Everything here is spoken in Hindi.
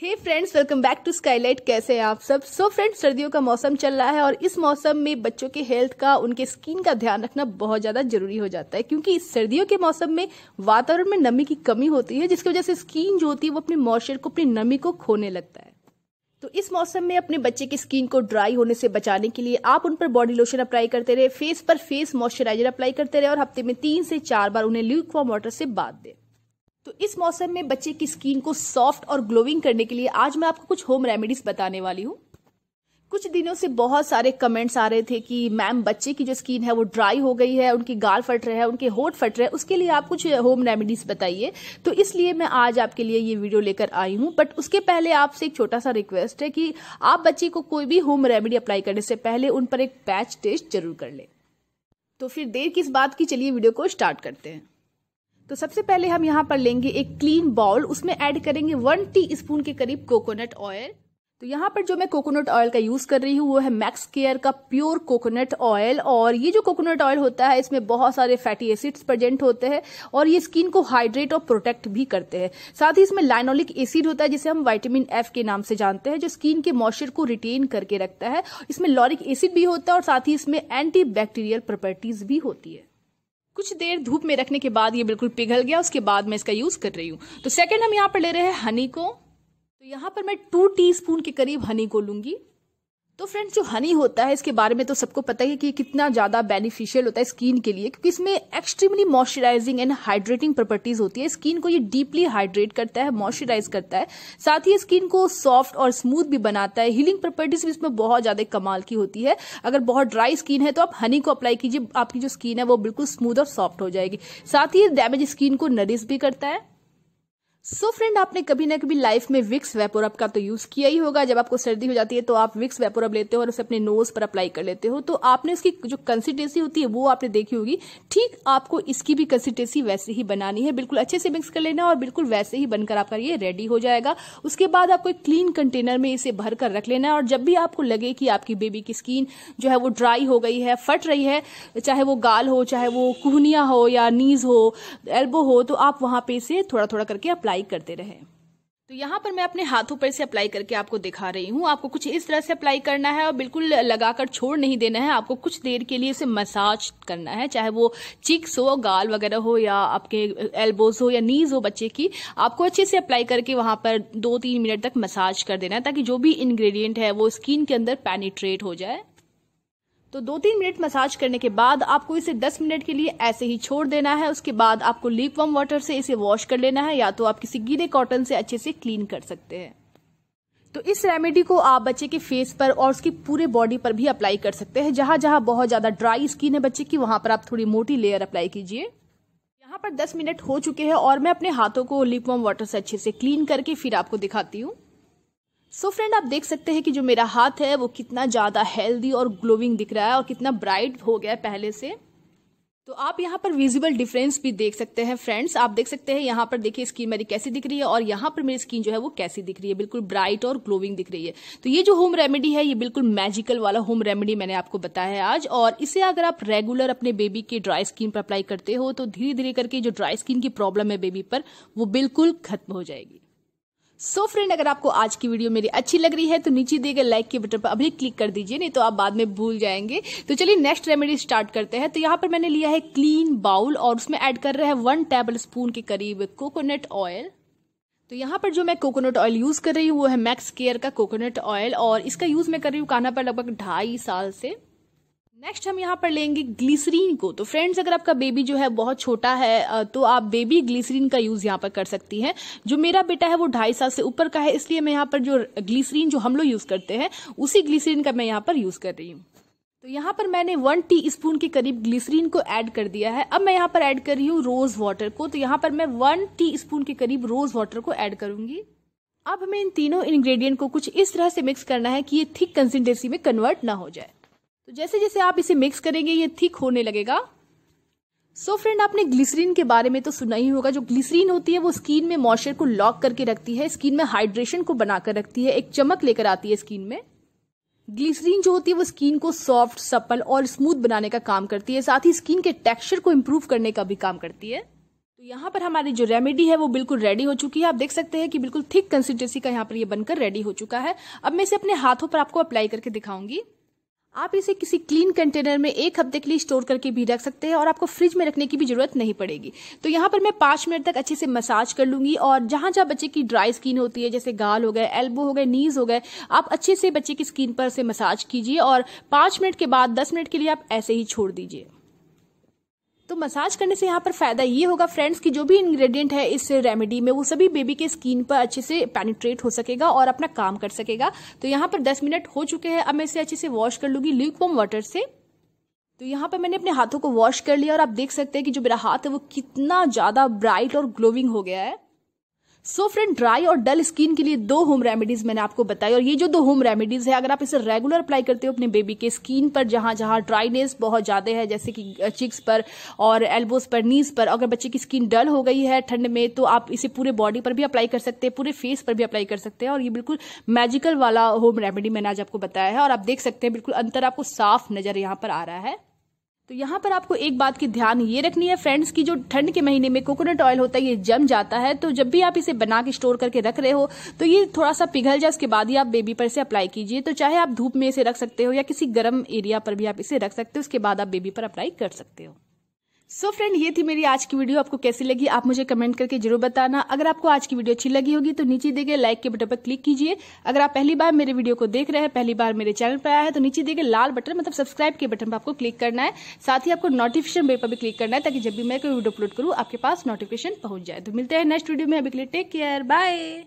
hey friends welcome back to Skylight कैसे हैं आप सब सो so फ्रेंड्स सर्दियों का मौसम चल रहा है और इस मौसम में बच्चों के हेल्थ का उनके स्किन का ध्यान रखना बहुत ज़्यादा जरूरी हो जाता है क्योंकि इस सर्दियों के मौसम में वातावरण में नमी की कमी होती है जिसकी वजह से स्किन जो होती है वो अपने मॉइस्चर को अपनी नमी को खोने लगता है तो इस मौसम में अपने बच्चे की स्किन को ड्राई होने से बचाने के लिए आप उन पर बॉडी लोशन अप्लाई करते रहे फेस पर फेस मॉइस्चराइजर अप्लाई करते रहे और हफ्ते में तीन से चार बार उन्हें ल्यूक वाटर से बात दें तो इस मौसम में बच्चे की स्किन को सॉफ्ट और ग्लोइंग करने के लिए आज मैं आपको कुछ होम रेमेडीज बताने वाली हूँ कुछ दिनों से बहुत सारे कमेंट्स आ रहे थे कि मैम बच्चे की जो स्किन है वो ड्राई हो गई है उनकी गाल फट रहे हैं उनके होठ फट रहे हैं उसके लिए आप कुछ होम रेमेडीज बताइए तो इसलिए मैं आज आपके लिए ये वीडियो लेकर आई हूं बट उसके पहले आपसे एक छोटा सा रिक्वेस्ट है कि आप बच्चे को कोई भी होम रेमेडी अप्लाई करने से पहले उन पर एक पैच टेस्ट जरूर कर लें तो फिर देर किस बात की चलिए वीडियो को स्टार्ट करते हैं तो सबसे पहले हम यहाँ पर लेंगे एक क्लीन बाउल उसमें ऐड करेंगे वन टी स्पून के करीब कोकोनट ऑयल तो यहाँ पर जो मैं कोकोनट ऑयल का यूज कर रही हूँ वो है मैक्स केयर का प्योर कोकोनट ऑयल और ये जो कोकोनट ऑयल होता है इसमें बहुत सारे फैटी एसिड्स प्रेजेंट होते हैं और ये स्किन को हाइड्रेट और प्रोटेक्ट भी करते हैं साथ ही इसमें लाइनोलिक एसिड होता है जिसे हम वाइटामिन एफ के नाम से जानते हैं जो स्किन के मॉइस्चर को रिटेन करके रखता है इसमें लॉरिक एसिड भी होता है और साथ ही इसमें एंटी बैक्टीरियल प्रॉपर्टीज भी होती है कुछ देर धूप में रखने के बाद ये बिल्कुल पिघल गया उसके बाद मैं इसका यूज कर रही हूं तो सेकेंड हम यहाँ पर ले रहे हैं हनी को तो यहाँ पर मैं टू टीस्पून के करीब हनी को लूंगी तो फ्रेंड्स जो हनी होता है इसके बारे में तो सबको पता है कि कितना ज़्यादा बेनिफिशियल होता है स्किन के लिए क्योंकि इसमें extremely moisturizing and hydrating properties होती है स्किन को ये डीपली हाइड्रेट करता है मॉइस्चराइज करता है साथ ही स्किन को सॉफ्ट और स्मूथ भी बनाता है हीलिंग प्रॉपर्टीज भी इसमें बहुत ज़्यादा कमाल की होती है अगर बहुत ड्राई स्किन है तो आप हनी को अप्लाई कीजिए आपकी जो स्किन है वो बिल्कुल स्मूथ और सॉफ्ट हो जाएगी साथ ही डैमेज स्किन को नरिश भी करता है सो so फ्रेंड आपने कभी ना कभी लाइफ में विक्स वेपोरअप का तो यूज किया ही होगा जब आपको सर्दी हो जाती है तो आप विक्स वेपोरअप लेते हो और उसे अपने नोज पर अप्लाई कर लेते हो तो आपने उसकी जो कंसिस्टेंसी होती है वो आपने देखी होगी ठीक आपको इसकी भी कंसिस्टेंसी वैसे ही बनानी है बिल्कुल अच्छे से मिक्स कर लेना और बिल्कुल वैसे ही बनकर आपका ये रेडी हो जाएगा उसके बाद आपको एक क्लीन कंटेनर में इसे भर कर रख लेना है और जब भी आपको लगे कि आपकी बेबी की स्किन जो है वो ड्राई हो गई है फट रही है चाहे वो गाल हो चाहे वो कुहनिया हो या नीज हो एल्बो हो तो आप वहां पर इसे थोड़ा थोड़ा करके अप्लाई अप्लाई करते रहें तो यहाँ पर मैं अपने हाथों पर से अप्लाई करके आपको दिखा रही हूँ आपको कुछ इस तरह से अप्लाई करना है और बिल्कुल लगाकर छोड़ नहीं देना है आपको कुछ देर के लिए उसे मसाज करना है चाहे वो चिक्स हो गाल वगैरह हो या आपके एल्बोज हो या नीज हो बच्चे की आपको अच्छे से अप्लाई करके वहां पर दो तीन मिनट तक मसाज कर देना है ताकि जो भी इन्ग्रीडियंट है वो स्किन के अंदर पेनिट्रेट हो जाए तो दो तीन मिनट मसाज करने के बाद आपको इसे 10 मिनट के लिए ऐसे ही छोड़ देना है उसके बाद आपको लीप वम वाटर से इसे वॉश कर लेना है या तो आप किसी गीले कॉटन से अच्छे से क्लीन कर सकते हैं तो इस रेमेडी को आप बच्चे के फेस पर और उसकी पूरे बॉडी पर भी अप्लाई कर सकते हैं जहां जहां बहुत ज्यादा ड्राई स्किन है बच्चे की वहां पर आप थोड़ी मोटी लेयर अप्लाई कीजिए यहाँ पर 10 मिनट हो चुके हैं और मैं अपने हाथों को लिप वॉम वाटर से अच्छे से क्लीन करके फिर आपको दिखाती हूँ सो so फ्रेंड आप देख सकते हैं कि जो मेरा हाथ है वो कितना ज़्यादा हेल्दी और ग्लोइंग दिख रहा है और कितना ब्राइट हो गया है पहले से तो आप यहाँ पर विजिबल डिफरेंस भी देख सकते हैं फ्रेंड्स आप देख सकते हैं यहाँ पर देखिए स्किन मेरी कैसी दिख रही है और यहाँ पर मेरी स्किन जो है वो कैसी दिख रही है बिल्कुल ब्राइट और ग्लोइंग दिख रही है तो ये जो होम रेमेडी है ये बिल्कुल मैजिकल वाला होम रेमेडी मैंने आपको बताया है आज और इसे अगर आप रेगुलर अपने बेबी के ड्राई स्किन पर अप्लाई करते हो तो धीरे धीरे करके जो ड्राई स्किन की प्रॉब्लम है बेबी पर वो बिल्कुल खत्म हो जाएगी सो so फ्रेंड अगर आपको आज की वीडियो मेरी अच्छी लग रही है तो नीचे दिए गए लाइक के बटन पर अभी क्लिक कर दीजिए नहीं तो आप बाद में भूल जाएंगे तो चलिए नेक्स्ट रेमेडी स्टार्ट करते हैं तो यहाँ पर मैंने लिया है क्लीन बाउल और उसमें ऐड कर रहे हैं वन टेबल स्पून के करीब कोकोनट ऑयल तो यहाँ पर जो मैं कोकोनट ऑयल यूज़ कर रही हूँ वो है मैक्स केयर का कोकोनट ऑयल और इसका यूज़ मैं कर रही हूँ काना पर लगभग ढाई साल से नेक्स्ट हम यहाँ पर लेंगे ग्लिसरीन को तो फ्रेंड्स अगर आपका बेबी जो है बहुत छोटा है तो आप बेबी ग्लिसरीन का यूज़ यहाँ पर कर सकती हैं जो मेरा बेटा है वो ढाई साल से ऊपर का है इसलिए मैं यहाँ पर जो ग्लिसरीन जो हम लोग यूज़ करते हैं उसी ग्लिसरीन का मैं यहाँ पर यूज़ कर रही हूँ तो यहाँ पर मैंने वन टी स्पून के करीब ग्लिसरीन को ऐड कर दिया है अब मैं यहाँ पर ऐड कर रही हूँ रोज़ वाटर को तो यहाँ पर मैं वन टी स्पून के करीब रोज़ वाटर को ऐड करूंगी अब हमें इन तीनों इंग्रेडिएंट को कुछ इस तरह से मिक्स करना है कि ये थिक कंसिस्टेंसी में कन्वर्ट ना हो जाए तो जैसे जैसे आप इसे मिक्स करेंगे ये थिक होने लगेगा सो so फ्रेंड आपने ग्लिसरीन के बारे में तो सुना ही होगा जो ग्लिसरीन होती है वो स्किन में मॉइस्चर को लॉक करके रखती है स्किन में हाइड्रेशन को बनाकर रखती है एक चमक लेकर आती है स्किन में ग्लिसरीन जो होती है वो स्किन को सॉफ्ट सपल और स्मूथ बनाने का काम करती है साथ ही स्किन के टेक्सचर को इम्प्रूव करने का भी काम करती है तो यहाँ पर हमारी जो रेमेडी है वो बिल्कुल रेडी हो चुकी है आप देख सकते हैं कि बिल्कुल थिक कंसिस्टेंसी का यहाँ पर ये यह बनकर रेडी हो चुका है अब मैं इसे अपने हाथों पर आपको अप्लाई करके दिखाऊंगी आप इसे किसी क्लीन कंटेनर में एक हफ्ते के लिए स्टोर करके भी रख सकते हैं और आपको फ्रिज में रखने की भी जरूरत नहीं पड़ेगी तो यहाँ पर मैं पांच मिनट तक अच्छे से मसाज कर लूंगी और जहां जहां बच्चे की ड्राई स्किन होती है जैसे गाल हो गए एल्बो हो गए नीज हो गए आप अच्छे से बच्चे की स्किन पर से मसाज कीजिए और पांच मिनट के बाद दस मिनट के लिए आप ऐसे ही छोड़ दीजिए तो मसाज करने से यहाँ पर फ़ायदा ये होगा फ्रेंड्स कि जो भी इंग्रेडिएंट है इस रेमेडी में वो सभी बेबी के स्किन पर अच्छे से पेनिट्रेट हो सकेगा और अपना काम कर सकेगा तो यहाँ पर 10 मिनट हो चुके हैं अब मैं इसे अच्छे से वॉश कर लूँगी वॉम वाटर से तो यहाँ पर मैंने अपने हाथों को वॉश कर लिया और आप देख सकते हैं कि जो मेरा हाथ है वो कितना ज़्यादा ब्राइट और ग्लोविंग हो गया है सो फ्रेंड ड्राई और डल स्किन के लिए दो होम रेमेडीज मैंने आपको बताई और ये जो दो होम रेमेडीज है अगर आप इसे रेगुलर अप्लाई करते हो अपने बेबी के स्किन पर जहां जहां ड्राईनेस बहुत ज्यादा है जैसे कि चिक्स पर और एल्बोज पर नीज पर अगर बच्चे की स्किन डल हो गई है ठंड में तो आप इसे पूरे बॉडी पर भी अप्लाई कर सकते हैं पूरे फेस पर भी अप्लाई कर सकते हैं और ये बिल्कुल मैजिकल वाला होम रेमेडी मैंने आज आपको बताया है और आप देख सकते हैं बिल्कुल अंतर आपको साफ नजर यहाँ पर आ रहा है तो यहाँ पर आपको एक बात की ध्यान ये रखनी है फ्रेंड्स कि जो ठंड के महीने में कोकोनट ऑयल होता है ये जम जाता है तो जब भी आप इसे बना के स्टोर करके रख रहे हो तो ये थोड़ा सा पिघल जाए उसके बाद ही आप बेबी पर से अप्लाई कीजिए तो चाहे आप धूप में इसे रख सकते हो या किसी गर्म एरिया पर भी आप इसे रख सकते हो उसके बाद आप बेबी पर अप्लाई कर सकते हो सो so फ्रेंड ये थी मेरी आज की वीडियो आपको कैसी लगी आप मुझे कमेंट करके जरूर बताना अगर आपको आज की वीडियो अच्छी लगी होगी तो नीचे दिए गए लाइक के बटन पर क्लिक कीजिए अगर आप पहली बार मेरे वीडियो को देख रहे हैं पहली बार मेरे चैनल पर आया है तो नीचे दिए गए लाल बटन मतलब सब्सक्राइब के बटन पर आपको क्लिक करना है साथ ही आपको नोटिफिकेशन बेल पर भी क्लिक करना है ताकि जब भी मैं कोई वीडियो अपलोड करूँ आपके पास नोटिफिकेशन पहुंच जाए तो मिलते हैं नेक्स्ट वीडियो में अभी के लिए टेक केयर बाय